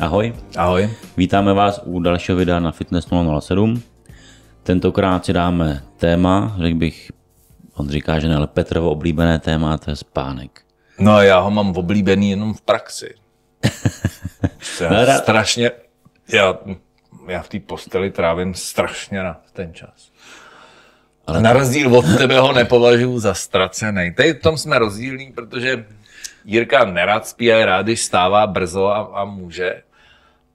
Ahoj. Ahoj. Vítáme vás u dalšího videa na Fitness 007. Tentokrát si dáme téma, řekl bych, on říká, že ne, ale Petrovo oblíbené téma, to je spánek. No já ho mám oblíbený jenom v praxi. no, strašně, já, já v té posteli trávím strašně na ten čas. Ale na rozdíl od tebe ho nepovažuji za ztracený. Teď v tom jsme rozdílní, protože Jirka nerad spí ale rád, když stává brzo a, a může.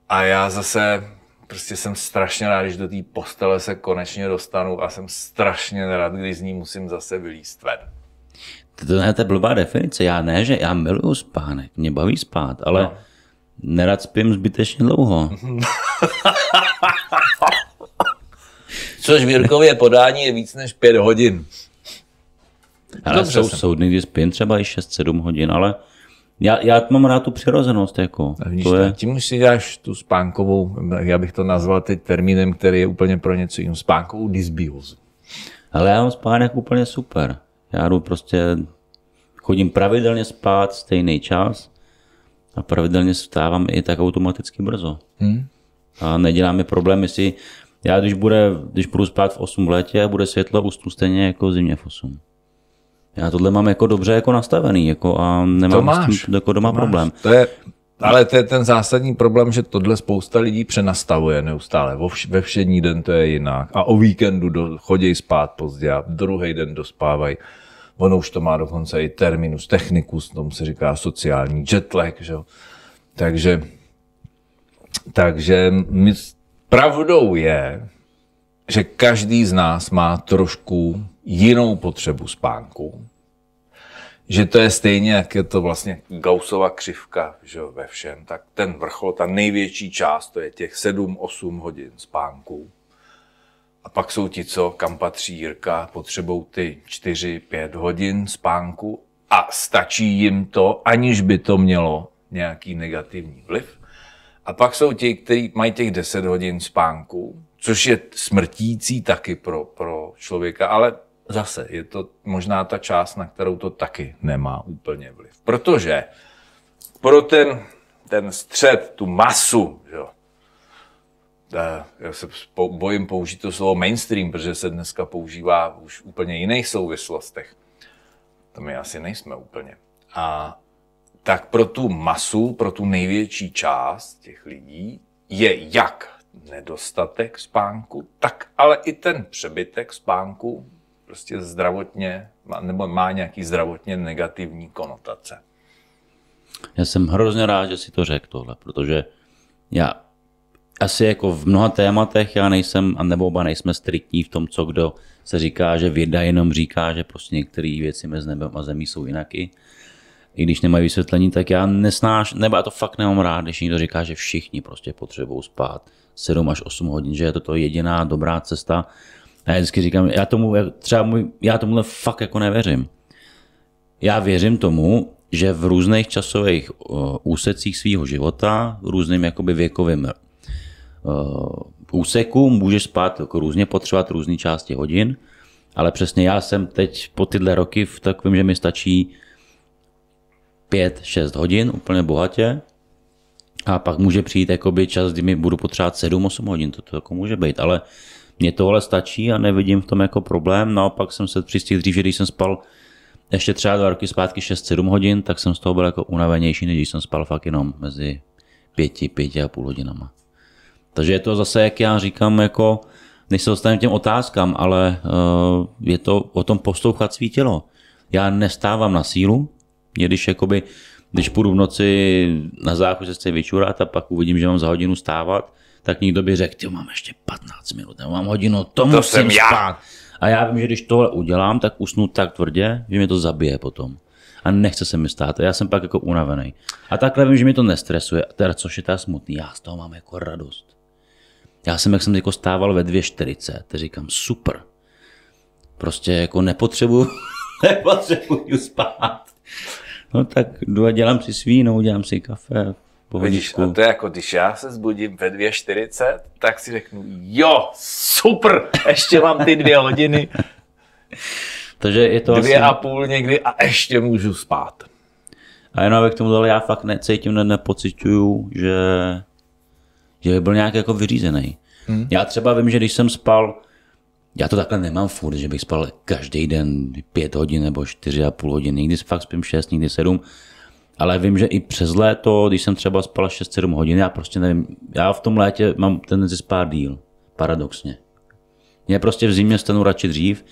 A já zase prostě jsem strašně rád, když do té postele se konečně dostanu a jsem strašně rád, když z ní musím zase vylíst ven. To je ta blbá definice. Já ne, že já miluju spánek, mě baví spát, ale no. nerad spím zbytečně dlouho. Což v Jirkově podání je víc než pět hodin. Ale Dobře jsou jsem. soudny, kdy spím třeba i 6-7 hodin, ale já, já mám rád tu přirozenost. Jako. A vidíš, to je... Tím už si děláš tu spánkovou, já bych to nazval teď termínem, který je úplně pro něco jiného, spánkovou dysbiozu. Ale já mám spánek úplně super. Já jdu prostě, chodím pravidelně spát stejný čas a pravidelně vstávám i tak automaticky brzo. Hmm. A nedělá mi problém, jestli já když, bude, když budu spát v 8 v létě, bude světlo, usnu stejně jako zimě v 8. Já tohle mám jako dobře jako nastavený jako a nemám to máš, s tím jako doma to máš. problém. To je, ale to je ten zásadní problém, že tohle spousta lidí přenastavuje neustále. Ve všední den to je jinak. A o víkendu do, chodí spát pozdě a druhý den dospávají. Ono už to má dokonce i terminus technicus, tomu se říká sociální jetlag. Že? Takže, takže my, pravdou je, že každý z nás má trošku jinou potřebu spánku, že to je stejně, jak je to vlastně Gaussova křivka že ve všem, tak ten vrchol, ta největší část, to je těch 7-8 hodin spánku. A pak jsou ti, co, kam patří Jirka, potřebou ty 4-5 hodin spánku a stačí jim to, aniž by to mělo nějaký negativní vliv. A pak jsou ti, kteří mají těch 10 hodin spánku, což je smrtící taky pro, pro člověka, ale zase je to možná ta část, na kterou to taky nemá úplně vliv. Protože pro ten, ten střed, tu masu, jo, eh, já se bojím použít to slovo mainstream, protože se dneska používá už úplně jiných souvislostech. To my asi nejsme úplně. A tak pro tu masu, pro tu největší část těch lidí je jak nedostatek spánku, tak ale i ten přebytek spánku, prostě zdravotně, nebo má nějaký zdravotně negativní konotace. Já jsem hrozně rád, že si to řekl tohle, protože já asi jako v mnoha tématech já nejsem, a nebo oba nejsme striktní v tom, co kdo se říká, že věda jenom říká, že prostě některé věci mezi nebem a zemí jsou jinaky. I když nemají vysvětlení, tak já nesnáš, nebo já to fakt nemám rád, když někdo říká, že všichni prostě potřebují spát 7 až 8 hodin, že je to, to jediná dobrá cesta já vždycky říkám, já tomu, třeba můj, já tomu fakt jako nevěřím. Já věřím tomu, že v různých časových úsecích svého života, různým jakoby věkovým úseku, můžeš spát jako různě potřebovat různé části hodin, ale přesně já jsem teď po tyhle roky v takovém, že mi stačí 5-6 hodin úplně bohatě a pak může přijít jakoby čas, kdy mi budu potřebovat 7-8 hodin, to, to jako může být, ale to tohle stačí a nevidím v tom jako problém. Naopak jsem se přistihl dřív, že když jsem spal ještě třeba dva roky zpátky 6-7 hodin, tak jsem z toho byl jako unavenější, než když jsem spal fakt jenom mezi pěti, pěti a půl hodinama. Takže je to zase, jak já říkám, jako než se dostaneme těm otázkám, ale uh, je to o tom poslouchat svý tělo. Já nestávám na sílu, mě když jakoby, když půjdu v noci na záchod, se chci vyčurat a pak uvidím, že mám za hodinu stávat, tak někdo by řekl, ty mám ještě 15 minut, nebo mám hodinu, to, to musím spát. Já. A já vím, že když tohle udělám, tak usnu tak tvrdě, že mě to zabije potom. A nechce se mi stát. A já jsem pak jako unavený. A takhle vím, že mě to nestresuje, teda což je ta smutný. Já z toho mám jako radost. Já jsem, jak jsem jako stával ve 2.40, říkám super. Prostě jako nepotřebuju, nepotřebuju spát. No tak jdu a dělám si svíno, udělám si kafe, Vidíš, a to je jako, když já se zbudím ve 2.40, tak si řeknu, jo, super, ještě mám ty dvě hodiny. Takže je to Dvě asi... Vlastně- a půl někdy a ještě můžu spát. A jenom abych tomu dal, já fakt necítím, ne, nepocituju, že, že by byl nějak jako vyřízený. Hmm. Já třeba vím, že když jsem spal, já to takhle nemám furt, že bych spal každý den pět hodin nebo čtyři a půl hodiny. Někdy fakt spím šest, někdy sedm ale vím, že i přes léto, když jsem třeba spal 6-7 hodin, já prostě nevím, já v tom létě mám tendenci spát díl, paradoxně. Mě prostě v zimě stanu radši dřív,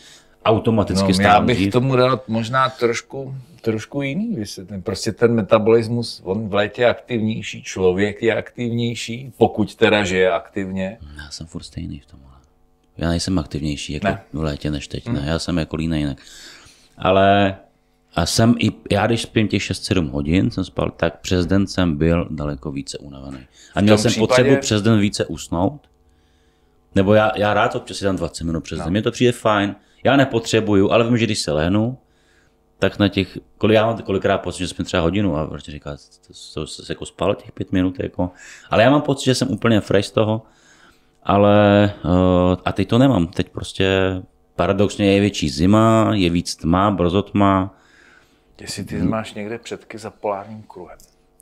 automaticky no, stávám Já bych dřív. tomu dal možná trošku, trošku jiný vysvětlení. Prostě ten metabolismus, on v létě je aktivnější, člověk je aktivnější, pokud teda žije aktivně. Já jsem furt stejný v tom. Já nejsem aktivnější jako ne. v létě než teď. Ne, hm. já jsem jako línej jinak. Ale a jsem i, já když spím těch 6-7 hodin, jsem spal, tak přes den jsem byl daleko více unavený. A měl jsem případě... potřebu přes den více usnout. Nebo já, já rád občas si dám 20 minut přes no. den, mně to přijde fajn. Já nepotřebuju, ale vím, že když se lehnu, tak na těch, kolik já mám kolikrát pocit, že jsem třeba hodinu a prostě říká, to se jako spal těch pět minut, jako. ale já mám pocit, že jsem úplně fresh z toho, ale eh, a teď to nemám, teď prostě paradoxně je větší zima, je víc tma, brzo tma, Jestli ty máš někde předky za polárním kruhem.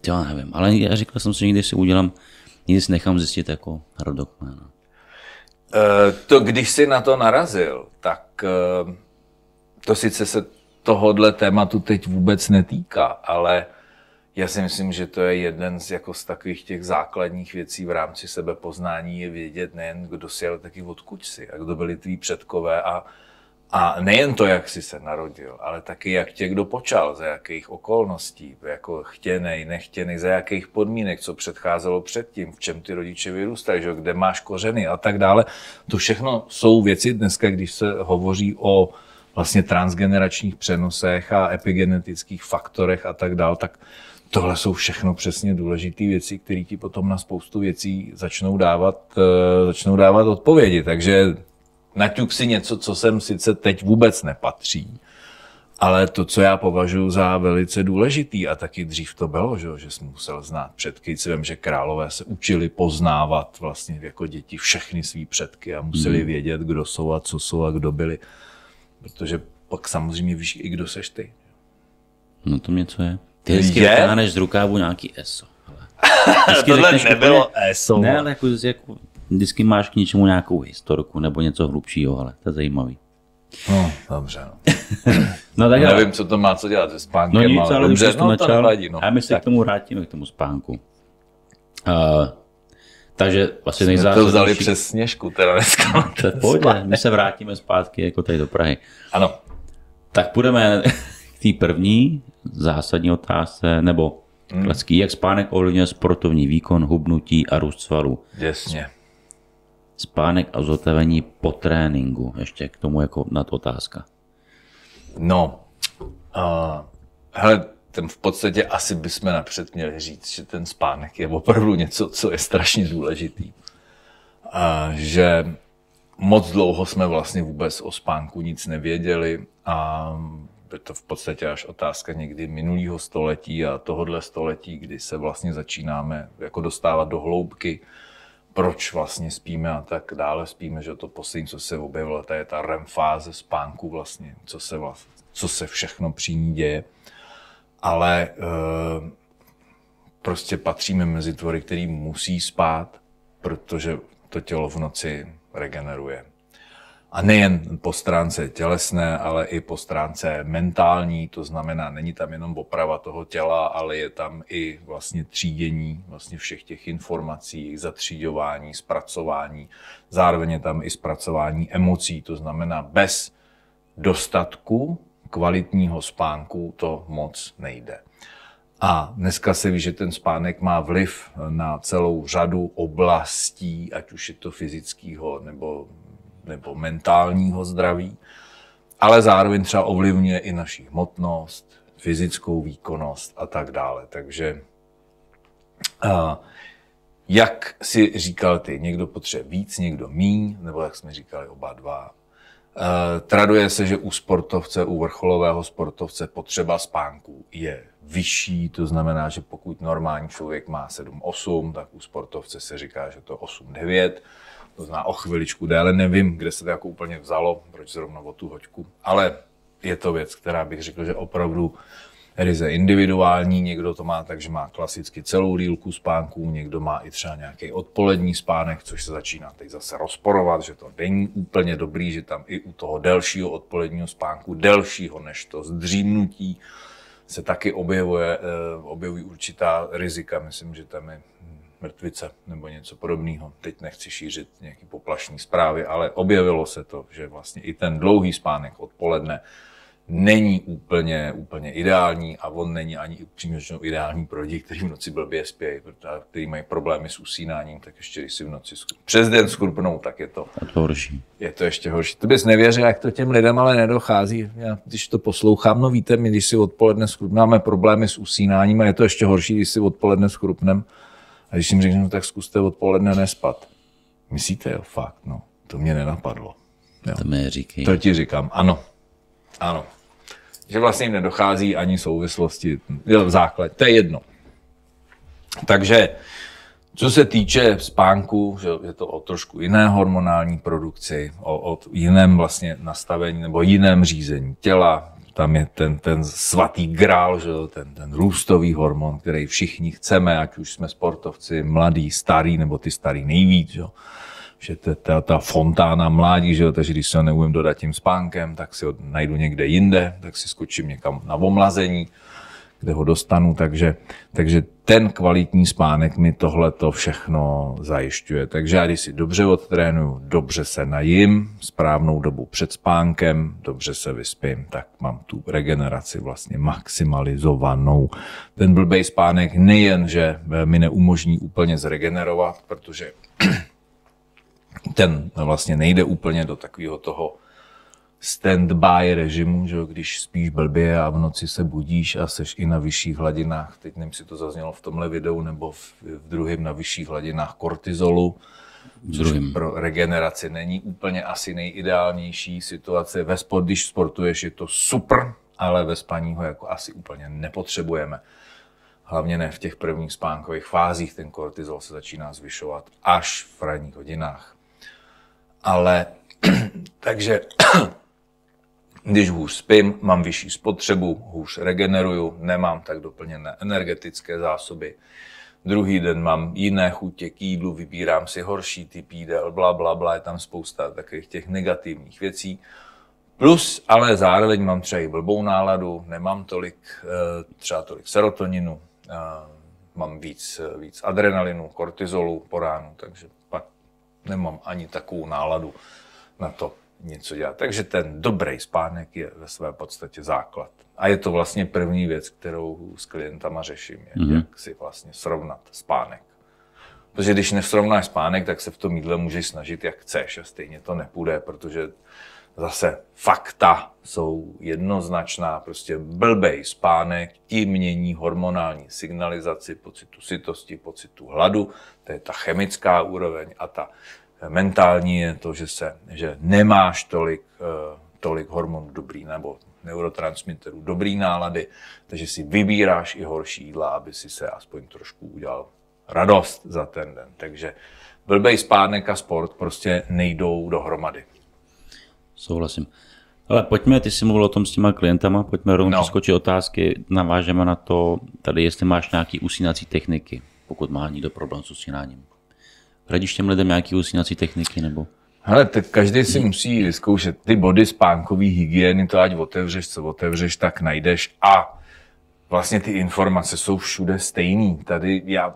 Já nevím, ale já říkal jsem si, že někdy si udělám, někdy si nechám zjistit jako rodokmen. E, eh, to, když jsi na to narazil, tak e, to sice se tohohle tématu teď vůbec netýká, ale já si myslím, že to je jeden z, jako z takových těch základních věcí v rámci sebepoznání je vědět nejen, kdo jsi, ale taky odkud jsi a kdo byli tví předkové a a nejen to, jak jsi se narodil, ale taky jak tě kdo počal, za jakých okolností, jako chtěný, nechtěný, za jakých podmínek, co předcházelo předtím, v čem ty rodiče vyrůstají, že, kde máš kořeny a tak dále. To všechno jsou věci dneska, když se hovoří o vlastně transgeneračních přenosech a epigenetických faktorech a tak dále, tak tohle jsou všechno přesně důležité věci, které ti potom na spoustu věcí začnou dávat, eh, začnou dávat odpovědi. Takže naťuk si něco, co sem sice teď vůbec nepatří, ale to, co já považuji za velice důležitý, a taky dřív to bylo, že, že jsem musel znát předky, si vím, že králové se učili poznávat vlastně jako děti všechny svý předky a museli mhm. vědět, kdo jsou a co jsou a kdo byli. Protože pak samozřejmě víš i kdo seš ty. No to něco je. Ty vždycky je? vytáhneš z rukávu nějaký ESO. Tohle nebylo ESO. Ne, ale jako, jako vždycky máš k něčemu nějakou historku nebo něco hlubšího, ale to je zajímavý. No, dobře. no, no tak no, nevím, co to má co dělat se spánkem, no, nic, ale, ale dobře, no, načal, to nevadí, no. A my se tak. k tomu vrátíme, k tomu spánku. Uh, takže vlastně nejzásadnější... to vzali přes sněžku teda dneska. Pojďme, my se vrátíme zpátky jako tady do Prahy. Ano. Tak půjdeme k té první zásadní otázce, nebo hmm. klasický, jak spánek ovlivňuje sportovní výkon, hubnutí a růst svalů. Jasně spánek a zotavení po tréninku. Ještě k tomu jako nad otázka. No, uh, hele, ten v podstatě asi bychom napřed měli říct, že ten spánek je opravdu něco, co je strašně důležitý. Uh, že moc dlouho jsme vlastně vůbec o spánku nic nevěděli a je to v podstatě až otázka někdy minulého století a tohodle století, kdy se vlastně začínáme jako dostávat do hloubky proč vlastně spíme a tak dále. Spíme, že to poslední, co se objevilo, to je ta REM fáze spánku vlastně, co se, vlastně, co se všechno při ní děje. Ale e, prostě patříme mezi tvory, který musí spát, protože to tělo v noci regeneruje. A nejen po stránce tělesné, ale i po stránce mentální, to znamená, není tam jenom oprava toho těla, ale je tam i vlastně třídění vlastně všech těch informací, jejich zatříďování, zpracování. Zároveň je tam i zpracování emocí, to znamená, bez dostatku kvalitního spánku to moc nejde. A dneska se ví, že ten spánek má vliv na celou řadu oblastí, ať už je to fyzického nebo nebo mentálního zdraví, ale zároveň třeba ovlivňuje i naši hmotnost, fyzickou výkonnost a tak dále. Takže a, jak si říkal ty, někdo potřebuje víc, někdo míň, nebo jak jsme říkali oba dva, Traduje se, že u sportovce, u vrcholového sportovce potřeba spánku je vyšší, to znamená, že pokud normální člověk má 7-8, tak u sportovce se říká, že to to zná o chviličku déle, nevím, kde se to jako úplně vzalo, proč zrovna o tu hoďku, ale je to věc, která bych řekl, že opravdu ryze individuální, někdo to má tak, že má klasicky celou dílku spánků, někdo má i třeba nějaký odpolední spánek, což se začíná teď zase rozporovat, že to není úplně dobrý, že tam i u toho delšího odpoledního spánku, delšího než to zdřímnutí, se taky objevuje, eh, objevují určitá rizika. Myslím, že tam je mrtvice nebo něco podobného. Teď nechci šířit nějaké poplašné zprávy, ale objevilo se to, že vlastně i ten dlouhý spánek odpoledne není úplně, úplně ideální a on není ani upřímně ideální pro lidi, kteří v noci blbě spějí, kteří mají problémy s usínáním, tak ještě když si v noci skup, přes den skrupnou, tak je to, a to horší. Je to ještě horší. To bys nevěřil, jak to těm lidem ale nedochází. Já, když to poslouchám, no víte, my když si odpoledne skrupnáme problémy s usínáním a je to ještě horší, když si odpoledne skrupneme a když jim řeknu, tak zkuste odpoledne nespat. Myslíte, jo, fakt, no, to mě nenapadlo. Jo. To mi říkají. To ti říkám, ano, ano. Že vlastně jim nedochází ani souvislosti, v základ, to je jedno. Takže co se týče spánku, že je to o trošku jiné hormonální produkci, o, o jiném vlastně nastavení nebo jiném řízení těla, tam je ten, ten svatý grál, že jo, ten, ten růstový hormon, který všichni chceme, ať už jsme sportovci, mladí, starý, nebo ty starý nejvíc, že jo. Že ta, ta, ta fontána mládí, že jo, takže když se ho neumím dodat tím spánkem, tak si ho najdu někde jinde, tak si skočím někam na omlazení kde ho dostanu, takže, takže ten kvalitní spánek mi tohle to všechno zajišťuje. Takže já když si dobře odtrénuju, dobře se najím, správnou dobu před spánkem, dobře se vyspím, tak mám tu regeneraci vlastně maximalizovanou. Ten blbej spánek nejen, že mi neumožní úplně zregenerovat, protože ten vlastně nejde úplně do takového toho stand-by režimu, že když spíš blbě a v noci se budíš a seš i na vyšších hladinách, teď nevím, si to zaznělo v tomhle videu nebo v, v druhém na vyšších hladinách kortizolu, což pro regeneraci není úplně asi nejideálnější situace. Ve sport, když sportuješ, je to super, ale ve spaní ho jako asi úplně nepotřebujeme. Hlavně ne v těch prvních spánkových fázích, ten kortizol se začíná zvyšovat až v ranních hodinách. Ale takže když hůř spím, mám vyšší spotřebu, hůř regeneruju, nemám tak doplněné energetické zásoby. Druhý den mám jiné chutě k jídlu, vybírám si horší typ jídel, bla, bla, bla, je tam spousta takových těch negativních věcí. Plus, ale zároveň mám třeba i blbou náladu, nemám tolik, eh, třeba tolik serotoninu, eh, mám víc, eh, víc adrenalinu, kortizolu po ránu, takže pak nemám ani takovou náladu na to něco dělat. Takže ten dobrý spánek je ve své podstatě základ. A je to vlastně první věc, kterou s klientama řeším, je, mm-hmm. jak si vlastně srovnat spánek. Protože když nesrovnáš spánek, tak se v tom jídle můžeš snažit, jak chceš a stejně to nepůjde, protože zase fakta jsou jednoznačná. Prostě blbej spánek, ti mění hormonální signalizaci pocitu sytosti, pocitu hladu, to je ta chemická úroveň a ta mentální je to, že, se, že nemáš tolik, eh, tolik hormonů dobrý nebo neurotransmiterů dobrý nálady, takže si vybíráš i horší jídla, aby si se aspoň trošku udělal radost za ten den. Takže blbej spánek a sport prostě nejdou dohromady. Souhlasím. Ale pojďme, ty jsi mluvil o tom s těma klientama, pojďme rovnou no. skočit otázky, navážeme na to, tady jestli máš nějaký usínací techniky, pokud má někdo problém s usínáním. Radíš těm lidem nějaký usínací techniky nebo? Hele, tak každý si musí vyzkoušet ty body spánkové hygieny, to ať otevřeš, co otevřeš, tak najdeš a vlastně ty informace jsou všude stejný. Tady já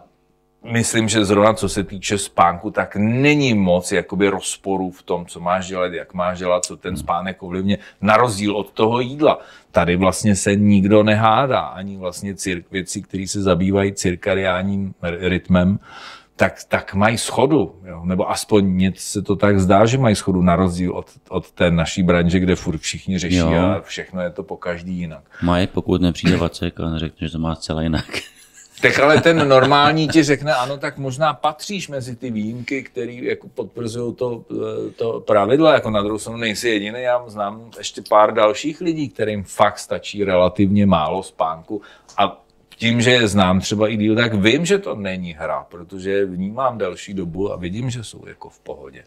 myslím, že zrovna co se týče spánku, tak není moc jakoby rozporu v tom, co máš dělat, jak máš dělat, co ten spánek ovlivně, na rozdíl od toho jídla. Tady vlastně se nikdo nehádá, ani vlastně cir- věci, které se zabývají cirkadiánním rytmem, tak, tak mají schodu, jo? nebo aspoň něco se to tak zdá, že mají schodu, na rozdíl od, od té naší branže, kde furt všichni řeší jo. a všechno je to po každý jinak. Mají, pokud nepřijde Vacek a neřekne, že to má celé jinak. Tak ale ten normální ti řekne, ano, tak možná patříš mezi ty výjimky, které jako potvrzují to, to pravidlo. Jako na druhou stranu nejsi jediný, já znám ještě pár dalších lidí, kterým fakt stačí relativně málo spánku a tím, že je znám třeba i díl, tak vím, že to není hra, protože vnímám další dobu a vidím, že jsou jako v pohodě.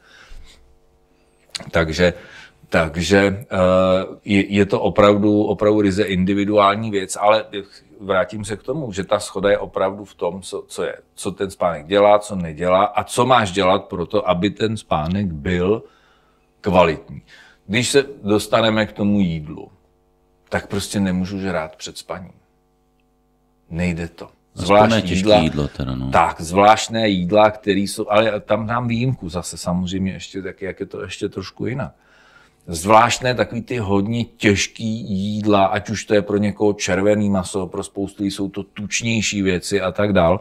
Takže, takže eh, je, to opravdu, opravdu ryze individuální věc, ale vrátím se k tomu, že ta schoda je opravdu v tom, co, co, je, co ten spánek dělá, co nedělá a co máš dělat pro to, aby ten spánek byl kvalitní. Když se dostaneme k tomu jídlu, tak prostě nemůžu žrát před spaním nejde to. Zvláštní jídla, jídlo teda, no. Tak, zvláštné jídla, které jsou, ale tam dám výjimku zase samozřejmě ještě, tak jak je to ještě trošku jinak. Zvláštné takový ty hodně těžký jídla, ať už to je pro někoho červený maso, pro spoustu lidí jsou to tučnější věci a tak dál.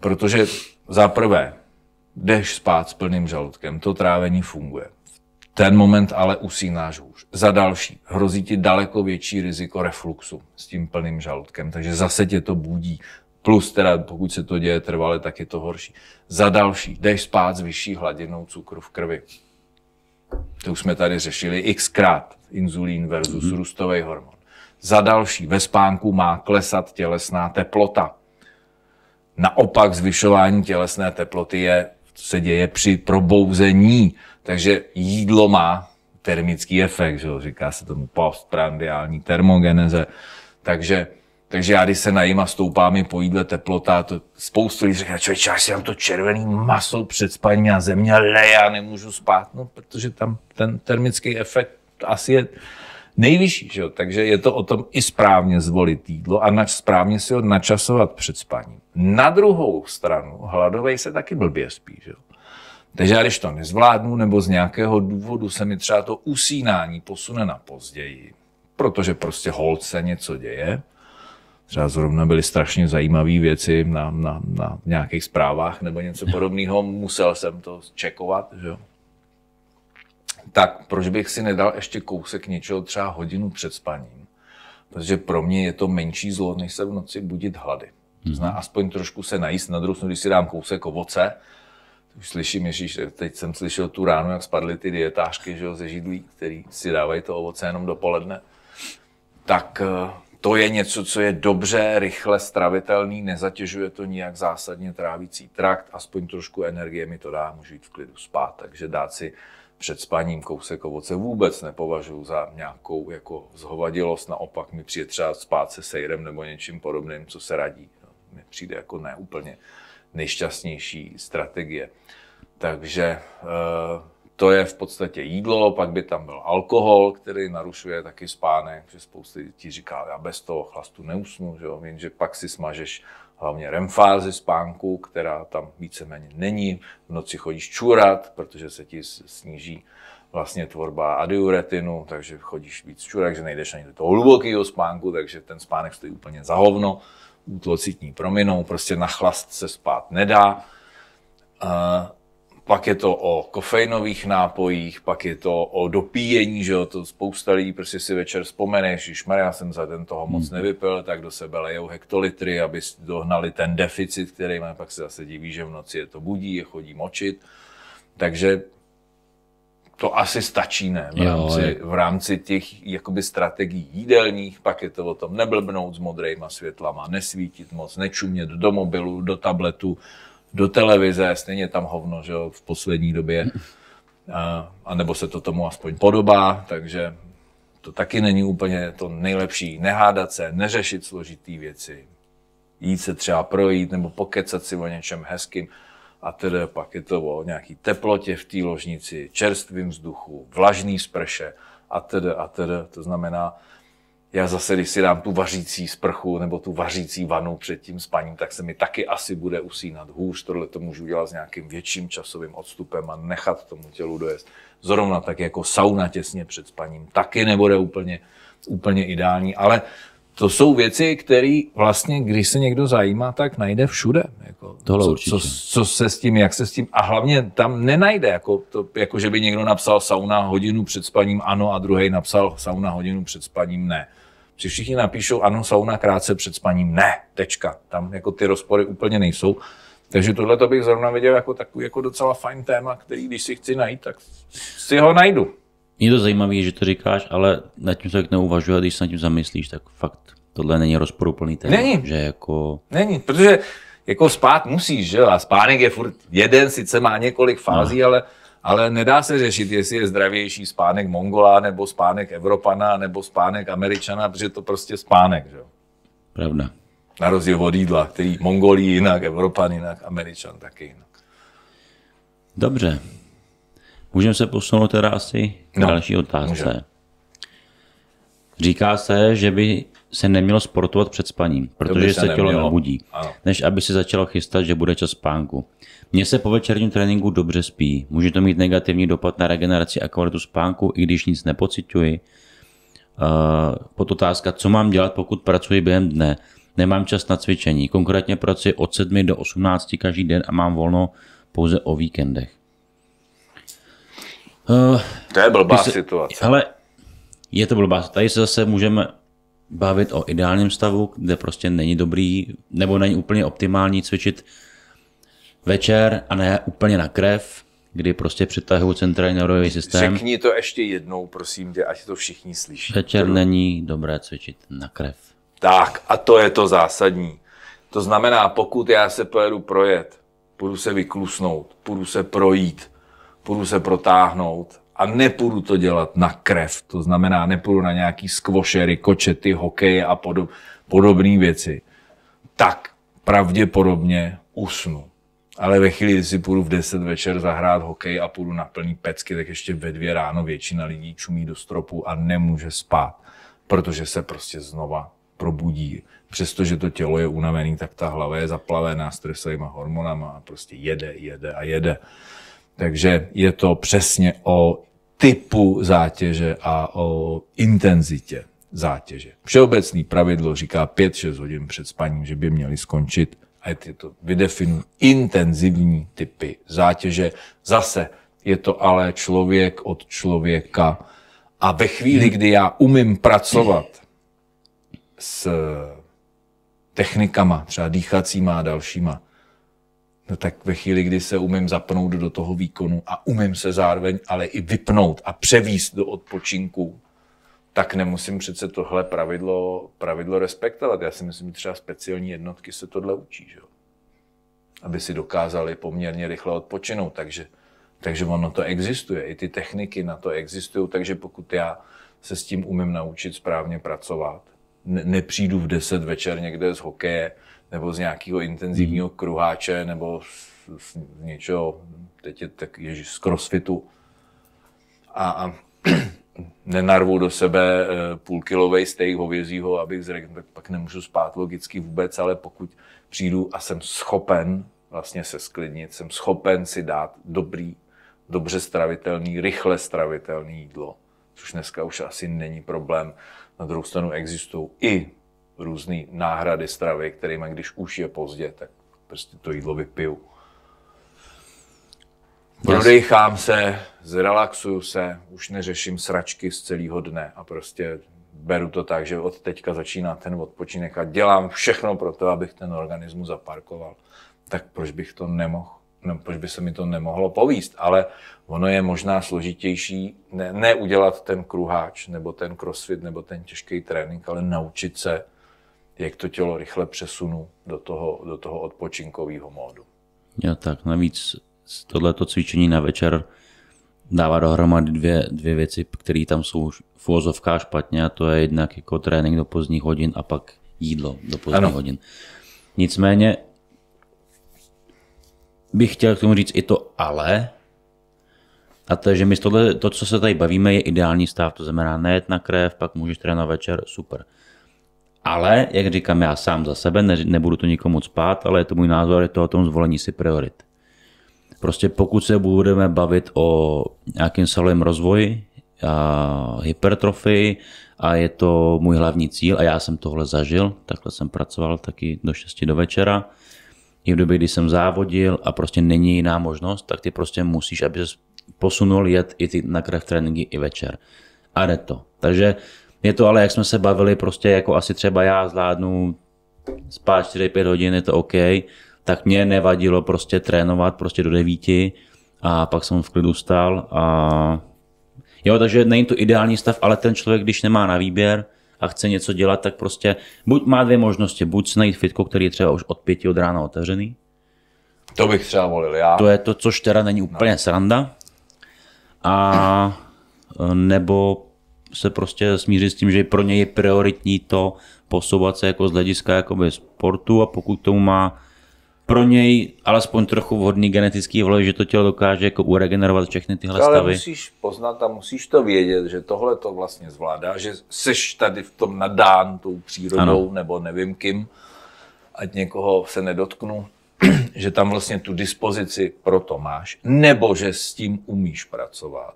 Protože za prvé, jdeš spát s plným žaludkem, to trávení funguje ten moment ale usínáš hůř. Za další, hrozí ti daleko větší riziko refluxu s tím plným žaludkem, takže zase tě to budí. Plus teda, pokud se to děje trvale, tak je to horší. Za další, jdeš spát s vyšší hladinou cukru v krvi. To už jsme tady řešili xkrát, inzulín versus mm-hmm. růstový hormon. Za další, ve spánku má klesat tělesná teplota. Naopak zvyšování tělesné teploty je, se děje při probouzení. Takže jídlo má termický efekt, že jo? říká se tomu postprandiální termogeneze. Takže, takže já, když se najím a stoupá mi po jídle teplota, to spoustu lidí říká, člověče, já si mám to červený maso před spaním a země leje a nemůžu spát, no, protože tam ten termický efekt asi je nejvyšší, že jo? takže je to o tom i správně zvolit jídlo a nač, správně si ho načasovat před spaním. Na druhou stranu, hladovej se taky blbě spí, že jo? Takže já, když to nezvládnu, nebo z nějakého důvodu se mi třeba to usínání posune na později, protože prostě holce něco děje, třeba zrovna byly strašně zajímavé věci na, na, na nějakých zprávách nebo něco podobného, musel jsem to čekovat, že Tak proč bych si nedal ještě kousek něčeho třeba hodinu před spaním? Protože pro mě je to menší zlo, než se v noci budit hlady. To znamená, aspoň trošku se najíst na druhou, když si dám kousek ovoce, už slyším, Ježíš, teď jsem slyšel tu ráno, jak spadly ty dietářky že jo, ze židlí, který si dávají to ovoce jenom dopoledne. Tak eh, to je něco, co je dobře, rychle stravitelný, nezatěžuje to nijak zásadně trávící trakt, aspoň trošku energie mi to dá, můžu jít v klidu spát, takže dát si před spaním kousek ovoce vůbec nepovažuji za nějakou jako zhovadilost, naopak mi přijde třeba spát se sejrem nebo něčím podobným, co se radí. No, mně přijde jako neúplně nejšťastnější strategie. Takže eh, to je v podstatě jídlo, pak by tam byl alkohol, který narušuje taky spánek, že spousty dětí říká, já bez toho chlastu neusnu, že jo? jenže pak si smažeš hlavně remfázi spánku, která tam víceméně není, v noci chodíš čurat, protože se ti sníží vlastně tvorba adiuretinu, takže chodíš víc čurat, že nejdeš ani do toho hlubokého spánku, takže ten spánek stojí úplně za hovno útlocitní prominou, prostě na chlast se spát nedá. Eh, pak je to o kofeinových nápojích, pak je to o dopíjení, že jo, to spousta lidí prostě si večer vzpomeneš, že já jsem za ten toho moc hmm. nevypil, tak do sebe lejou hektolitry, aby dohnali ten deficit, který má, pak se zase diví, že v noci je to budí, je chodí močit. Takže to asi stačí, ne? V rámci, jo, v rámci těch jakoby strategií jídelních, pak je to o tom neblbnout s modrejma světlama, nesvítit moc, nečumět do mobilu, do tabletu, do televize, stejně tam hovno, že jo, v poslední době. A, a nebo se to tomu aspoň podobá, takže to taky není úplně to nejlepší. Nehádat se, neřešit složitý věci, jít se třeba projít nebo pokecat si o něčem hezkým a tedy pak je to o nějaký teplotě v té ložnici, čerstvém vzduchu, vlažný sprše a tedy a tedy. To znamená, já zase, když si dám tu vařící sprchu nebo tu vařící vanu před tím spaním, tak se mi taky asi bude usínat hůř. Tohle to můžu dělat s nějakým větším časovým odstupem a nechat tomu tělu dojet. Zrovna tak jako sauna těsně před spaním taky nebude úplně, úplně ideální, ale to jsou věci, které vlastně, když se někdo zajímá, tak najde všude. Jako, Tohle co, co, co, se s tím, jak se s tím, a hlavně tam nenajde, jako, to, jako že by někdo napsal sauna hodinu před spaním ano a druhý napsal sauna hodinu před spaním ne. Při všichni napíšou ano, sauna krátce před spaním ne, tečka. Tam jako ty rozpory úplně nejsou. Takže tohle to bych zrovna viděl jako takový jako docela fajn téma, který když si chci najít, tak si ho najdu je to zajímavé, že to říkáš, ale nad tím člověk neuvažuje, když se nad tím zamyslíš, tak fakt tohle není rozporuplný téma. Není. Že jako... Není, protože jako spát musíš, že? A spánek je furt jeden, sice má několik fází, no. ale, ale nedá se řešit, jestli je zdravější spánek Mongola, nebo spánek Evropana, nebo spánek Američana, protože to prostě spánek, že? Pravda. Na rozdíl od jídla, který Mongolí jinak, Evropan jinak, Američan taky jinak. Dobře, Můžeme se posunout teda asi k no, další otázce. Může. Říká se, že by se nemělo sportovat před spaním, protože se, se tělo nebudí, než aby se začalo chystat, že bude čas spánku. Mně se po večerním tréninku dobře spí. Může to mít negativní dopad na regeneraci a kvalitu spánku, i když nic nepocituji. Uh, pod otázka, co mám dělat, pokud pracuji během dne. Nemám čas na cvičení. Konkrétně pracuji od 7 do 18 každý den a mám volno pouze o víkendech. Uh, to je blbá se, situace. Ale je to blbá. Tady se zase můžeme bavit o ideálním stavu, kde prostě není dobrý, nebo není úplně optimální cvičit večer a ne úplně na krev, kdy prostě přitahují centrální nervový systém. Řekni to ještě jednou, prosím tě, ať to všichni slyší. Večer Kterou... není dobré cvičit na krev. Tak, a to je to zásadní. To znamená, pokud já se pojedu projet, půjdu se vyklusnout, půjdu se projít, půjdu se protáhnout a nepůjdu to dělat na krev. To znamená, nepůjdu na nějaký skvošery, kočety, hokej a podob, podobné věci. Tak pravděpodobně usnu. Ale ve chvíli, kdy si půjdu v 10 večer zahrát hokej a půjdu na plný pecky, tak ještě ve dvě ráno většina lidí čumí do stropu a nemůže spát, protože se prostě znova probudí. Přestože to tělo je unavené, tak ta hlava je zaplavená stresovými hormonama a prostě jede, jede a jede. Takže je to přesně o typu zátěže a o intenzitě zátěže. Všeobecný pravidlo říká 5-6 hodin před spaním, že by měli skončit a je to vydefinují intenzivní typy zátěže. Zase je to ale člověk od člověka a ve chvíli, kdy já umím pracovat s technikama, třeba dýchacíma a dalšíma, no tak ve chvíli, kdy se umím zapnout do toho výkonu a umím se zároveň ale i vypnout a převíst do odpočinku, tak nemusím přece tohle pravidlo, pravidlo respektovat. Já si myslím, že třeba speciální jednotky se tohle učí, že? aby si dokázali poměrně rychle odpočinout. Takže, takže ono to existuje, i ty techniky na to existují, takže pokud já se s tím umím naučit správně pracovat, ne, nepřijdu v 10 večer někde z hokeje, nebo z nějakého intenzivního hmm. kruháče, nebo z, z, něčeho, teď je tak ježi, z crossfitu. A, a nenarvu do sebe eh, půlkilovej steak hovězího, abych zrekl, tak pak nemůžu spát logicky vůbec, ale pokud přijdu a jsem schopen vlastně se sklidnit, jsem schopen si dát dobrý, dobře stravitelný, rychle stravitelný jídlo, což dneska už asi není problém. Na druhou stranu existují i různé náhrady stravy, kterými, když už je pozdě, tak prostě to jídlo vypiju. Vlastně- Prodejchám se, zrelaxuju se, už neřeším sračky z celého dne a prostě beru to tak, že od teďka začíná ten odpočinek a dělám všechno pro to, abych ten organismus zaparkoval. Tak proč bych to nemohl? No, proč by se mi to nemohlo povíst, ale ono je možná složitější ne, ne ten kruháč, nebo ten crossfit, nebo ten těžký trénink, ale naučit se jak to tělo rychle přesunu do toho, do toho odpočinkového módu. Jo, tak navíc tohleto cvičení na večer dává dohromady dvě, dvě věci, které tam jsou v špatně a to je jednak jako trénink do pozdních hodin a pak jídlo do pozdních ano. hodin. Nicméně bych chtěl k tomu říct i to ale, a to je, že my tohle, to, co se tady bavíme, je ideální stav, to znamená nejet na krev, pak můžeš trénovat večer, super. Ale, jak říkám já sám za sebe, ne, nebudu to nikomu spát, ale je to můj názor, je to o tom zvolení si priorit. Prostě pokud se budeme bavit o nějakém salovém rozvoji, a hypertrofii a je to můj hlavní cíl a já jsem tohle zažil, takhle jsem pracoval taky do 6 do večera. I v době, kdy jsem závodil a prostě není jiná možnost, tak ty prostě musíš, aby posunul jet i ty na krev tréninky i večer. A jde to. Takže je to ale, jak jsme se bavili, prostě jako asi třeba já zvládnu spát 4-5 hodin, je to OK, tak mě nevadilo prostě trénovat prostě do 9 a pak jsem v klidu stál a jo, takže není to ideální stav, ale ten člověk, když nemá na výběr a chce něco dělat, tak prostě buď má dvě možnosti, buď se najít fitko, který je třeba už od pěti od rána otevřený, to bych třeba volil já. To je to, což teda není no. úplně no. sranda. A e, nebo se prostě smířit s tím, že pro něj je prioritní to posouvat se jako z hlediska jakoby sportu a pokud tomu má pro něj alespoň trochu vhodný genetický vliv, že to tělo dokáže jako uregenerovat všechny tyhle Ale stavy. musíš poznat a musíš to vědět, že tohle to vlastně zvládá, že seš tady v tom nadán tou přírodou ano. nebo nevím kým, ať někoho se nedotknu, že tam vlastně tu dispozici pro to máš, nebo že s tím umíš pracovat.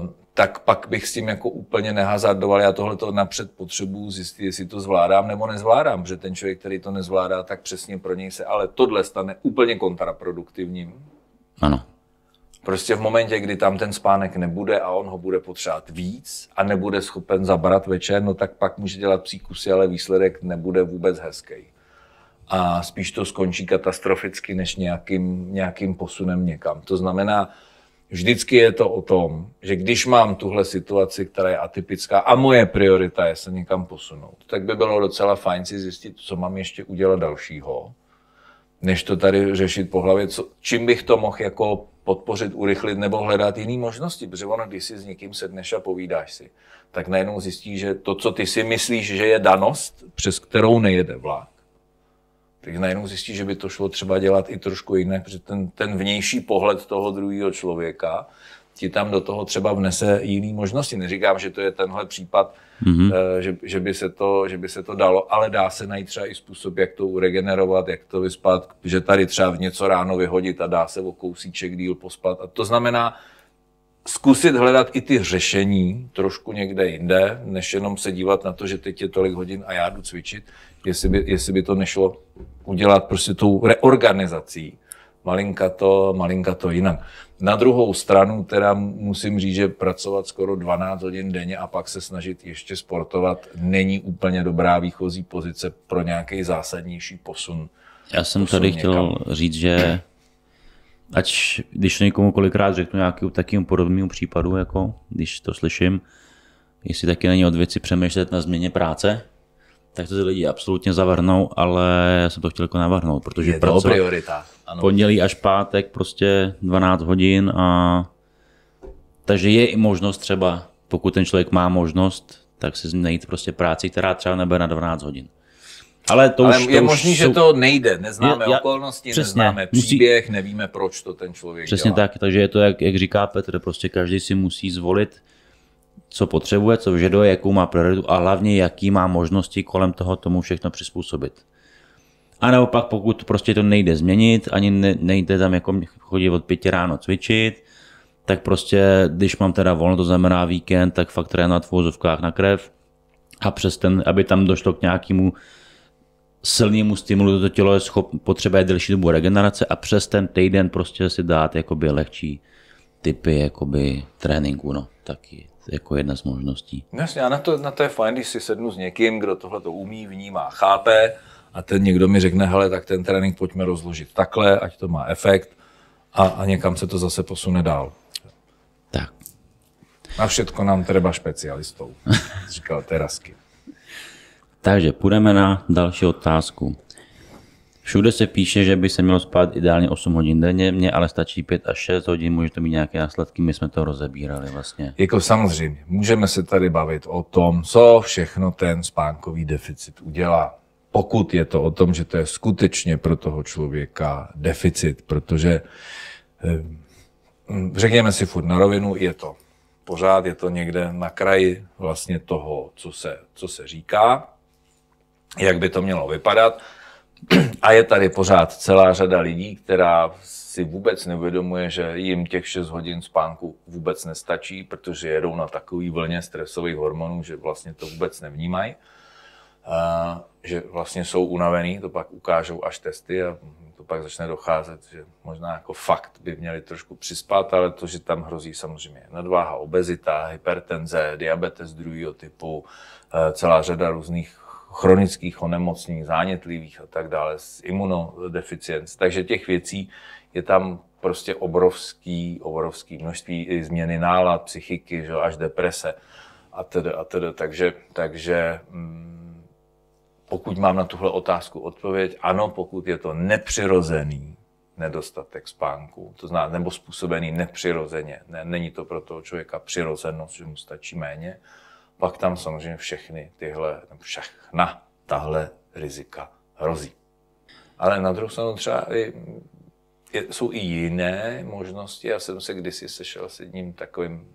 Ehm, tak pak bych s tím jako úplně nehazardoval. Já tohle to napřed potřebuji zjistit, jestli to zvládám nebo nezvládám, že ten člověk, který to nezvládá, tak přesně pro něj se ale tohle stane úplně kontraproduktivním. Ano. Prostě v momentě, kdy tam ten spánek nebude a on ho bude potřebovat víc a nebude schopen zabrat večer, no tak pak může dělat příkusy, ale výsledek nebude vůbec hezký. A spíš to skončí katastroficky, než nějakým, nějakým posunem někam. To znamená, Vždycky je to o tom, že když mám tuhle situaci, která je atypická a moje priorita je se někam posunout, tak by bylo docela fajn si zjistit, co mám ještě udělat dalšího, než to tady řešit po hlavě, co, čím bych to mohl jako podpořit, urychlit nebo hledat jiné možnosti. Protože ono, když si s někým sedneš a povídáš si, tak najednou zjistíš, že to, co ty si myslíš, že je danost, přes kterou nejede vlak, tak najednou zjistí, že by to šlo třeba dělat i trošku jinak, protože ten, ten vnější pohled toho druhého člověka ti tam do toho třeba vnese jiné možnosti. Neříkám, že to je tenhle případ, mm-hmm. že, že, by se to, že by se to dalo, ale dá se najít třeba i způsob, jak to uregenerovat, jak to vyspat, že tady třeba v něco ráno vyhodit a dá se o kousíček díl pospat. A to znamená, zkusit hledat i ty řešení trošku někde jinde, než jenom se dívat na to, že teď je tolik hodin a já jdu cvičit, jestli by, jestli by to nešlo udělat prostě tou reorganizací malinka to, malinka to jinak. Na druhou stranu teda musím říct, že pracovat skoro 12 hodin denně a pak se snažit ještě sportovat není úplně dobrá výchozí pozice pro nějaký zásadnější posun. Já jsem posun tady někam. chtěl říct, že ať když někomu kolikrát řeknu nějaký takým podobným případu, jako když to slyším, jestli taky není od věci přemýšlet na změně práce, tak to ty lidi absolutně zavrhnou, ale já jsem to chtěl jako navrhnout, protože je to priorita. Ano. pondělí až pátek prostě 12 hodin a takže je i možnost třeba, pokud ten člověk má možnost, tak si najít prostě práci, která třeba nebude na 12 hodin. Ale, to Ale už, je to možný, jsou... že to nejde. Neznáme je, já, okolnosti, přesně, neznáme příběh, musí... nevíme, proč to ten člověk Přesně dělá. tak, takže je to, jak, jak říká Petr, prostě každý si musí zvolit, co potřebuje, co vyžaduje, jakou má prioritu a hlavně, jaký má možnosti kolem toho tomu všechno přizpůsobit. A naopak, pokud prostě to nejde změnit, ani ne, nejde tam jako chodit od pěti ráno cvičit, tak prostě, když mám teda volno, to znamená víkend, tak fakt trénovat v vozovkách na krev a přes ten, aby tam došlo k nějakému silnému stimulu to tělo je schop, potřebuje delší dobu regenerace a přes ten týden prostě si dát jakoby lehčí typy jakoby tréninku, no, taky jako jedna z možností. No jasně, a na to, na to je fajn, když si sednu s někým, kdo tohle to umí, vnímá, chápe a ten někdo mi řekne, hele, tak ten trénink pojďme rozložit takhle, ať to má efekt a, a někam se to zase posune dál. Tak. Na všetko nám třeba specialistou, říkal Terasky. Takže půjdeme na další otázku. Všude se píše, že by se mělo spát ideálně 8 hodin denně, mně ale stačí 5 až 6 hodin, může to mít nějaké následky, my jsme to rozebírali vlastně. Jako samozřejmě, můžeme se tady bavit o tom, co všechno ten spánkový deficit udělá. Pokud je to o tom, že to je skutečně pro toho člověka deficit, protože eh, řekněme si furt na rovinu, je to pořád, je to někde na kraji vlastně toho, co se, co se říká, jak by to mělo vypadat. A je tady pořád celá řada lidí, která si vůbec neuvědomuje, že jim těch 6 hodin spánku vůbec nestačí, protože jedou na takový vlně stresových hormonů, že vlastně to vůbec nevnímají. Že vlastně jsou unavený, to pak ukážou až testy a to pak začne docházet, že možná jako fakt by měli trošku přispát, ale to, že tam hrozí samozřejmě nadváha, obezita, hypertenze, diabetes druhého typu, celá řada různých chronických onemocnění, zánětlivých a tak dále, z imunodeficienc. Takže těch věcí je tam prostě obrovský, obrovský množství změny nálad, psychiky, že, až deprese a tedy, a tedy. Takže, takže mm, pokud mám na tuhle otázku odpověď, ano, pokud je to nepřirozený nedostatek spánku, to znamená, nebo způsobený nepřirozeně, ne, není to pro toho člověka přirozenost, že mu stačí méně, pak tam samozřejmě všechny tyhle, všechna tahle rizika hrozí. Ale na druhou stranu třeba i, jsou i jiné možnosti. Já jsem se kdysi sešel s jedním takovým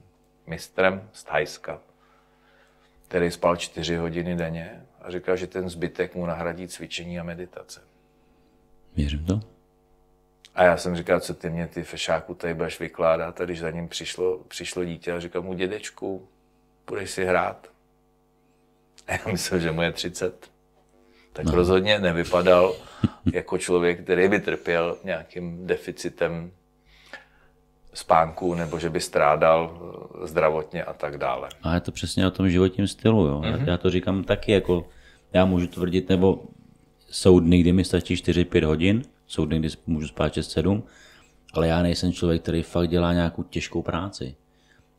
mistrem z Thajska, který spal čtyři hodiny denně a říkal, že ten zbytek mu nahradí cvičení a meditace. Věřím to. A já jsem říkal, co ty mě ty fešáku tady budeš vykládat, a když za ním přišlo, přišlo dítě a říkal mu, dědečku, půjdeš si hrát. Já myslím, že mu je 30. Tak no. rozhodně nevypadal jako člověk, který by trpěl nějakým deficitem spánku, nebo že by strádal eh, zdravotně a tak dále. A je to přesně o tom životním stylu. Jo? Mm-hmm. Já to říkám taky, jako já můžu tvrdit, nebo jsou dny, kdy mi stačí 4-5 hodin, jsou dny, kdy můžu spát 6-7, ale já nejsem člověk, který fakt dělá nějakou těžkou práci.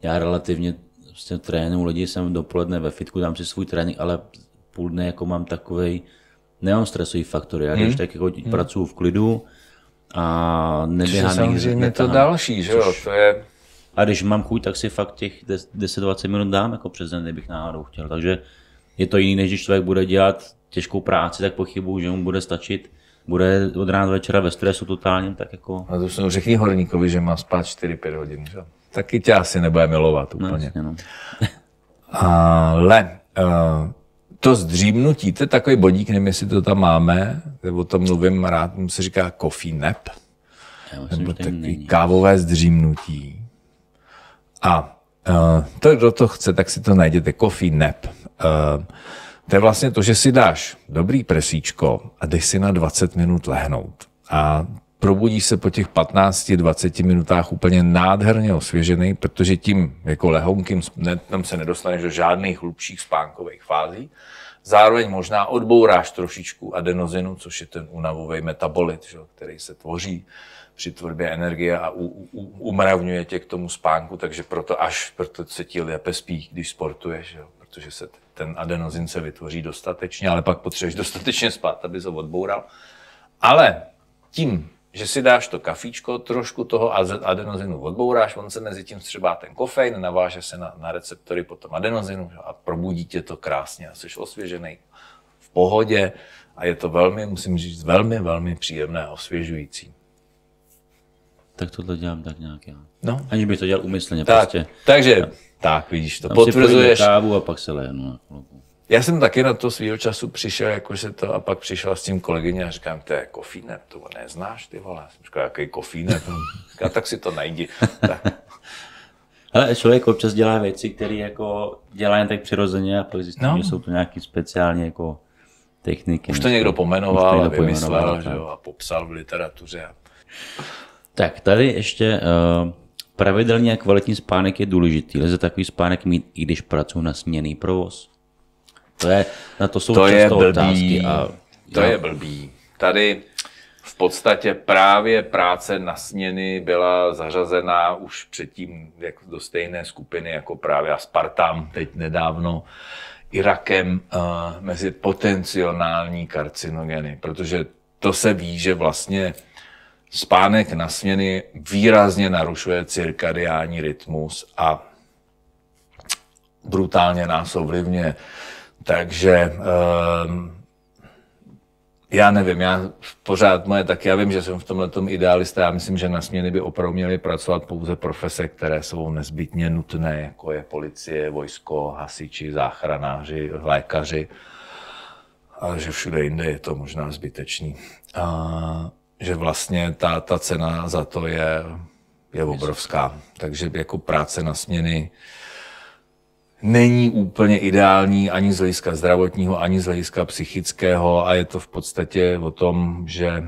Já relativně prostě trénu lidi, jsem dopoledne ve fitku, dám si svůj trénink, ale půl dne jako mám takovej, nemám stresový faktor, já když hmm. tak jako hmm. pracuji v klidu a neběhám. Což samozřejmě netahám, to další, že jo, to je... A když mám chuť, tak si fakt těch 10-20 minut dám jako přes den, kdybych náhodou chtěl. Takže je to jiný, než když člověk bude dělat těžkou práci, tak pochybuju, že mu bude stačit bude od rána do večera ve stresu totálním, tak jako... A to už řekni Horníkovi, že má spát 4-5 hodin, že? taky tě asi nebude milovat no, úplně. No, no. Ale eh, to zdřímnutí, to je takový bodík, nevím, jestli to tam máme, nebo to mluvím rád, mu se říká coffee nap, myslím, nebo takový není. kávové zdřímnutí. A uh, to, kdo to chce, tak si to najděte, coffee nap. Uh, to je vlastně to, že si dáš dobrý presíčko a jdeš si na 20 minut lehnout. A probudíš se po těch 15-20 minutách úplně nádherně osvěžený, protože tím jako lehonkým tam se nedostaneš do žádných hlubších spánkových fází. Zároveň možná odbouráš trošičku adenozinu, což je ten unavový metabolit, že, který se tvoří při tvorbě energie a u, u, umravňuje tě k tomu spánku, takže proto až proto se ti lépe spí, když sportuješ, že, protože se ten adenozin se vytvoří dostatečně, ale pak potřebuješ dostatečně spát, aby se odboural. Ale tím že si dáš to kafíčko, trošku toho adenozinu odbouráš, on se mezi tím třeba ten kofein, naváže se na, na receptory potom adenozinu a probudí tě to krásně a jsi osvěžený v pohodě a je to velmi, musím říct, velmi, velmi příjemné a osvěžující. Tak tohle dělám tak nějak já. No. Aniž bych to dělal úmyslně, tak, prostě. Takže, tak, tak vidíš to, Tam potvrzuješ. kávu a pak se lehnu na já jsem taky na to svýho času přišel, jakože to, a pak přišla s tím kolegyně a říkám, to je kofíner, to neznáš, ty vole. Jsem říkal, jaký kofíner, říkám, tak si to najdi. Ale člověk občas dělá věci, které jako dělá jen tak přirozeně a pak zjistí, no. že jsou to nějaký speciální jako techniky. Už to někdo pomenoval, to někdo a vymyslel pomenoval, že jo, a popsal v literatuře. Tak tady ještě uh, eh, pravidelně a kvalitní spánek je důležitý. Lze takový spánek mít, i když pracuji na směný provoz. To, je, na to jsou to je blbý. otázky. A, to jo. je blbý. Tady v podstatě právě práce na směny byla zařazená už předtím jak do stejné skupiny jako právě Aspartam, teď nedávno. Irakem uh, mezi potenciální karcinogeny, protože to se ví, že vlastně spánek na směny výrazně narušuje cirkadiální rytmus a brutálně nás ovlivňuje. Takže ehm, já nevím, já pořád moje tak, já vím, že jsem v tomhle tom idealista, já myslím, že na směny by opravdu měly pracovat pouze profese, které jsou nezbytně nutné, jako je policie, vojsko, hasiči, záchranáři, lékaři, ale že všude jinde je to možná zbytečný. A že vlastně ta, ta cena za to je, je obrovská. Takže jako práce na směny, není úplně ideální ani z hlediska zdravotního, ani z hlediska psychického a je to v podstatě o tom, že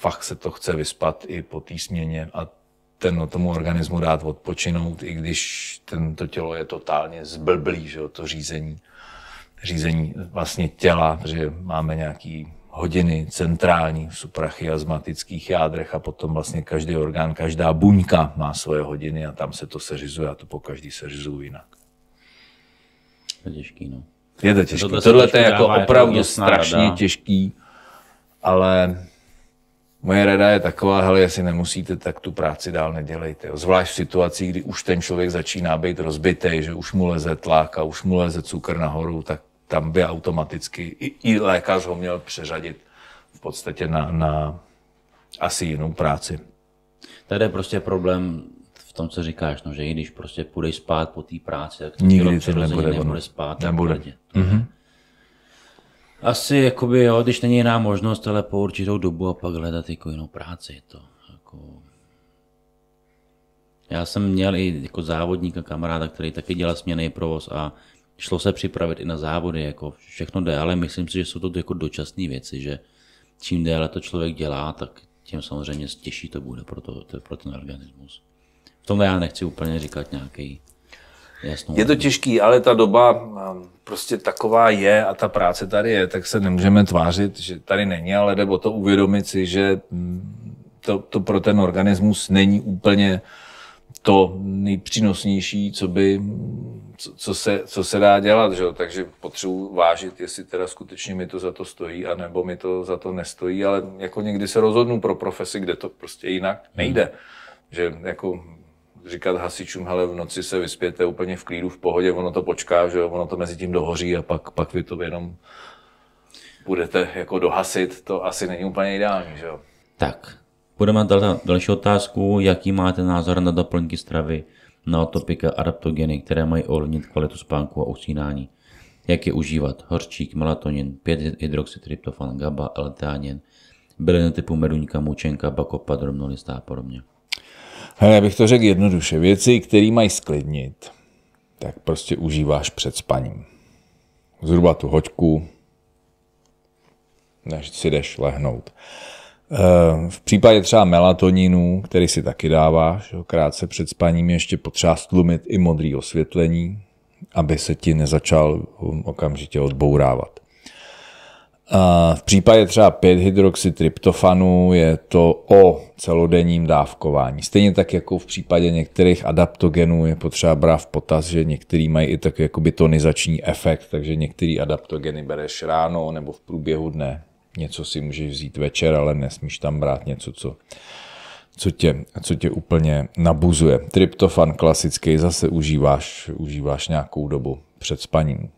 fakt se to chce vyspat i po té směně a ten tomu organismu dát odpočinout, i když tento tělo je totálně zblblý, že jo, to řízení, řízení vlastně těla, že máme nějaký hodiny centrální v suprachiasmatických jádrech a potom vlastně každý orgán, každá buňka má svoje hodiny a tam se to seřizuje a to po každý seřizuje jinak to těžký, no. Je to těžký. Tohle, Tohle to je jako opravdu je jako strašně rada. No. těžký, ale moje rada je taková, hele, jestli nemusíte, tak tu práci dál nedělejte. Zvlášť v situaci, kdy už ten člověk začíná být rozbitý, že už mu leze tlak a už mu leze cukr nahoru, tak tam by automaticky i, i lékař ho měl přeřadit v podstatě na, na asi jinou práci. Tady je prostě problém v tom, co říkáš, no, že i když prostě půjdeš spát po té práci, tak to Nikdy to nebude, nebude spát. Nebude. Mm-hmm. Asi, jakoby, jo, když není jiná možnost, ale po určitou dobu a pak hledat jako jinou práci. Je to, jako... Já jsem měl i jako závodníka kamaráda, který taky dělal směný provoz a šlo se připravit i na závody, jako všechno jde, ale myslím si, že jsou to jako dočasné věci, že čím déle to člověk dělá, tak tím samozřejmě těžší to bude pro, to, pro ten organismus. V tomhle já nechci úplně říkat nějaký jasnou. Je to těžký, ale ta doba ehm, prostě taková je a ta práce tady je, tak se nemůžeme tvářit, že tady není, ale nebo to uvědomit si, že mm, to, to pro ten organismus není úplně to nejpřínosnější, co by, mm, co, co, se, co se dá dělat, že? takže potřebuji vážit, jestli teda skutečně mi to za to stojí, anebo mi to za to nestojí, ale jako někdy se rozhodnu pro profesi, kde to prostě jinak nejde. Hmm. Že jako říkat hasičům, hele, v noci se vyspěte úplně v klídu, v pohodě, ono to počká, že jo, ono to mezi tím dohoří a pak, pak vy to jenom budete jako dohasit, to asi není úplně ideální, že jo. Tak, budeme dal, další otázku, jaký máte názor na doplňky stravy, na otopika adaptogeny, které mají ovlivnit kvalitu spánku a usínání. Jak je užívat? Horčík, melatonin, 5-hydroxytryptofan, GABA, L-teanin, byliny typu meduňka, mučenka, bakopa, drobnolistá a podobně. Hele, já bych to řekl jednoduše. Věci, které mají sklidnit, tak prostě užíváš před spaním. Zhruba tu hoďku, než si jdeš lehnout. Ehm, v případě třeba melatoninu, který si taky dáváš, krátce před spaním ještě potřeba stlumit i modré osvětlení, aby se ti nezačal okamžitě odbourávat. V případě třeba 5-hydroxytryptofanu je to o celodenním dávkování. Stejně tak jako v případě některých adaptogenů je potřeba brát v potaz, že některý mají i takový jakoby tonizační efekt, takže některý adaptogeny bereš ráno nebo v průběhu dne. Něco si můžeš vzít večer, ale nesmíš tam brát něco, co co tě, co tě úplně nabuzuje. Tryptofan klasický zase užíváš, užíváš nějakou dobu před spaním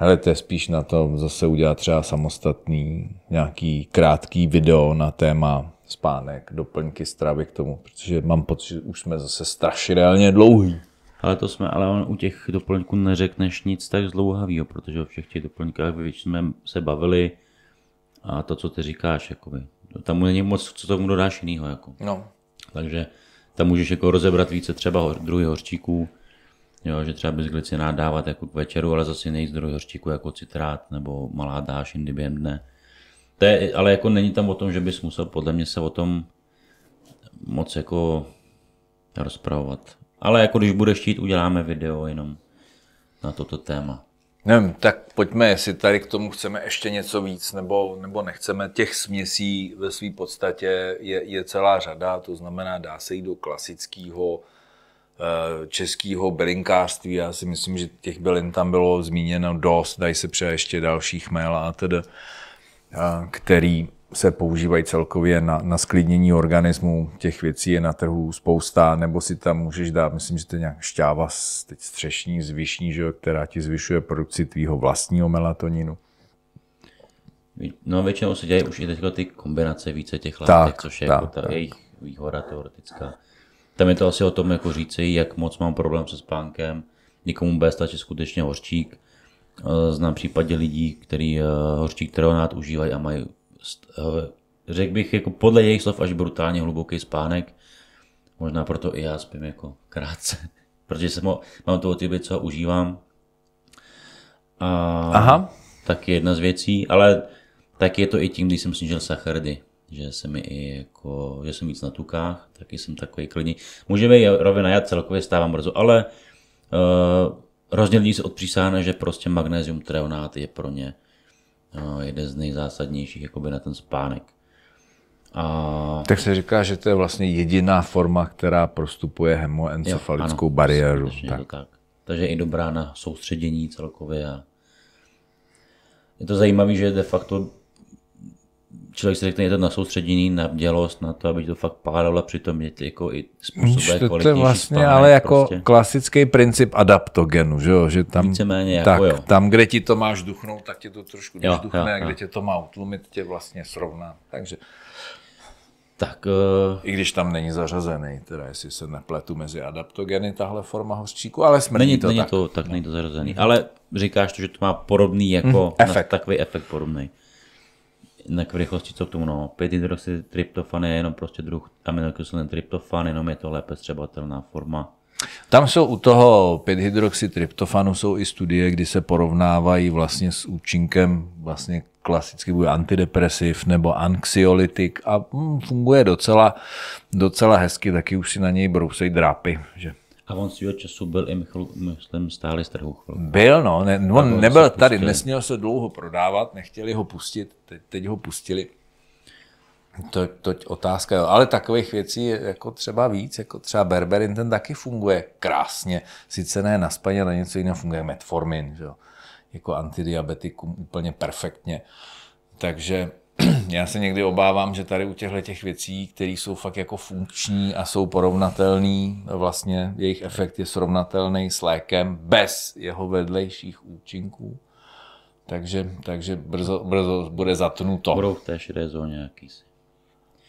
hele, to je spíš na to zase udělat třeba samostatný nějaký krátký video na téma spánek, doplňky stravy k tomu, protože mám pocit, že už jsme zase strašidelně dlouhý. Ale to jsme, ale on u těch doplňků neřekneš nic tak zdlouhavého, protože o všech těch doplňkách většinou jsme se bavili a to, co ty říkáš, jakoby, tam není moc, co tomu dodáš jiného. Jako. No. Takže tam můžeš jako rozebrat více třeba druhý horčíků. Jo, že třeba bezglicinát dávat jako k večeru, ale zase jiný zdroj hořčíku jako citrát nebo malá dáš jindy během dne. To je, ale jako není tam o tom, že bys musel podle mě se o tom moc jako rozpravovat. Ale jako když budeš chtít, uděláme video jenom na toto téma. Nevím, tak pojďme, jestli tady k tomu chceme ještě něco víc, nebo, nebo nechceme. Těch směsí ve své podstatě je, je celá řada, to znamená, dá se jít do klasického Eh, českého bylinkářství. Já si myslím, že těch bylin tam bylo zmíněno dost, dají se přeje ještě dalších chmel a tedy, který se používají celkově na, na sklidnění organismu. Těch věcí je na trhu spousta, nebo si tam můžeš dát, myslím, že to je nějak šťáva z, teď střešní, zvyšní, že, která ti zvyšuje produkci tvýho vlastního melatoninu. No většinou se dělají už i teď ty kombinace více těch látek, tak, což je tak, jako ta tak. jejich výhoda teoretická. Tam je to asi o tom jako říci, jak moc mám problém se spánkem, Nikomu bude stačit skutečně hořčík. Eh, znám případě lidí, který eh, hořčík nád užívají a mají, eh, řekl bych, jako podle jejich slov až brutálně hluboký spánek. Možná proto i já spím jako krátce, protože jsem ho, mám to od co ho užívám. A Aha. Tak je jedna z věcí, ale tak je to i tím, když jsem snížil sacharidy že se mi i jako, že jsem víc na tukách, taky jsem takový klidný. Můžeme i rovina, já celkově stávám brzo, ale uh, eh, rozdělení se odpřísáhne, že prostě magnézium treonát je pro ně uh, jeden z nejzásadnějších jakoby na ten spánek. A... Tak se říká, že to je vlastně jediná forma, která prostupuje hemoencefalickou jo, ano, bariéru. Tak. tak. Takže i dobrá na soustředění celkově. A... Je to zajímavé, že de facto člověk se řekne, je to na soustředění, na bdělost, na to, aby to fakt pádalo a přitom je to jako i způsobem To je vlastně spánek, ale jako prostě. klasický princip adaptogenu, že jo? Že tam, Víceméně jako tak, jako jo. tam, kde ti to máš duchnout, tak tě to trošku jo, duchne, jo, a kde jo. tě to má utlumit, tě vlastně srovná. Takže tak, uh, I když tam není zařazený, teda jestli se nepletu mezi adaptogeny, tahle forma hořčíku, ale smrdí není, to není tak. To, tak no. není to zařazený, ale říkáš to, že to má podobný jako, mm, efekt. takový efekt podobný jinak v rychlosti co k tomu, no, 5-hydroxytryptofan je jenom prostě druh aminokyseliny tryptofan, jenom je to lépe střebatelná forma. Tam jsou u toho 5-hydroxytryptofanu jsou i studie, kdy se porovnávají vlastně s účinkem vlastně klasicky bude antidepresiv nebo anxiolitik a mm, funguje docela, docela hezky, taky už si na něj brousejí drápy, že a on svýho času byl i Michal, myslím, stále z trhu chvilku. Byl, no. Ne, on, no, on nebyl tady, nesměl se dlouho prodávat, nechtěli ho pustit, teď, teď ho pustili. To, to otázka, jo. ale takových věcí je jako třeba víc, jako třeba berberin, ten taky funguje krásně, sice ne na spaně, na něco jiného funguje metformin, že jo? jako antidiabetikum úplně perfektně. Takže já se někdy obávám, že tady u těchto těch věcí, které jsou fakt jako funkční a jsou porovnatelné, vlastně jejich efekt je srovnatelný s lékem bez jeho vedlejších účinků. Takže, takže brzo, brzo bude zatnuto. Budou v té šedé zóně jakýsi.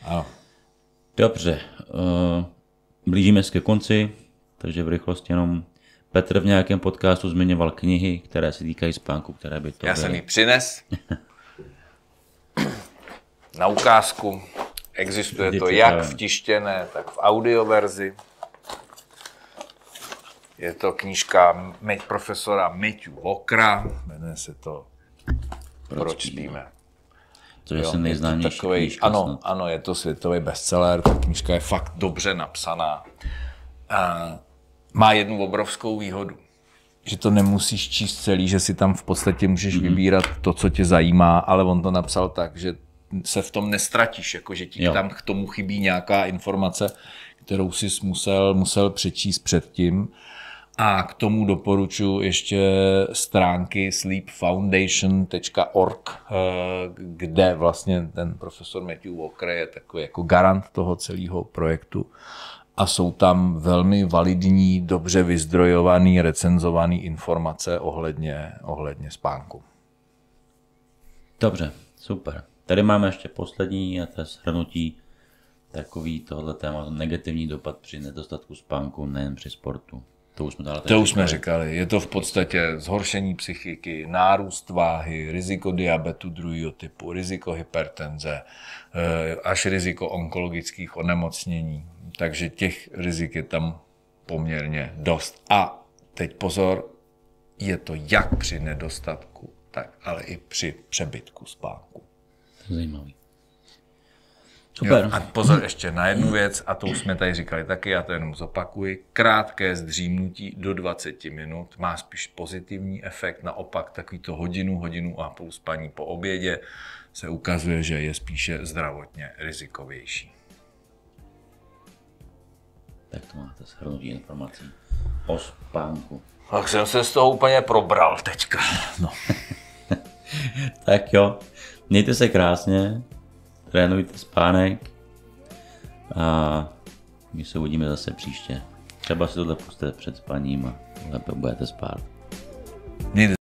Ano. Dobře, uh, blížíme se ke konci, takže v rychlosti jenom Petr v nějakém podcastu zmiňoval knihy, které se týkají spánku, které by to Já byly. jsem ji přines. na ukázku. Existuje to jak v tištěné, tak v audioverzi. Je to knížka profesora Meťu Vokra, jmenuje se to Proč, Proč spíme. To je asi nejznámější knížka. Ano, snad. ano, je to světový bestseller, ta knížka je fakt dobře napsaná. A má jednu obrovskou výhodu, že to nemusíš číst celý, že si tam v podstatě můžeš mm-hmm. vybírat to, co tě zajímá, ale on to napsal tak, že se v tom nestratíš, jako že ti jo. tam k tomu chybí nějaká informace, kterou jsi musel, musel přečíst předtím. A k tomu doporučuji ještě stránky sleepfoundation.org, eh, kde vlastně ten profesor Matthew Walker je takový jako garant toho celého projektu. A jsou tam velmi validní, dobře vyzdrojované, recenzované informace ohledně, ohledně spánku. Dobře, super. Tady máme ještě poslední a to je shrnutí takový tohle téma, negativní dopad při nedostatku spánku nejen při sportu. To už jsme, dále to už jsme říkali. Je to v podstatě zhoršení psychiky, nárůst váhy, riziko diabetu druhého typu, riziko hypertenze, eh, až riziko onkologických onemocnění. Takže těch rizik je tam poměrně dost. A teď pozor, je to jak při nedostatku, tak ale i při přebytku spánku zajímavý. Super. Jo, a pozor ještě na jednu věc, a to už jsme tady říkali taky, já to jenom zopakuji. Krátké zdřímnutí do 20 minut má spíš pozitivní efekt, naopak takový to hodinu, hodinu a půl spaní po obědě se ukazuje, že je spíše zdravotně rizikovější. Tak to máte shrnutí informací o spánku. Tak jsem se z toho úplně probral teďka. No. tak jo. Mějte se krásně, trénujte spánek a my se uvidíme zase příště. Třeba si tohle pustíte před spaním a lépe budete spát. Mějte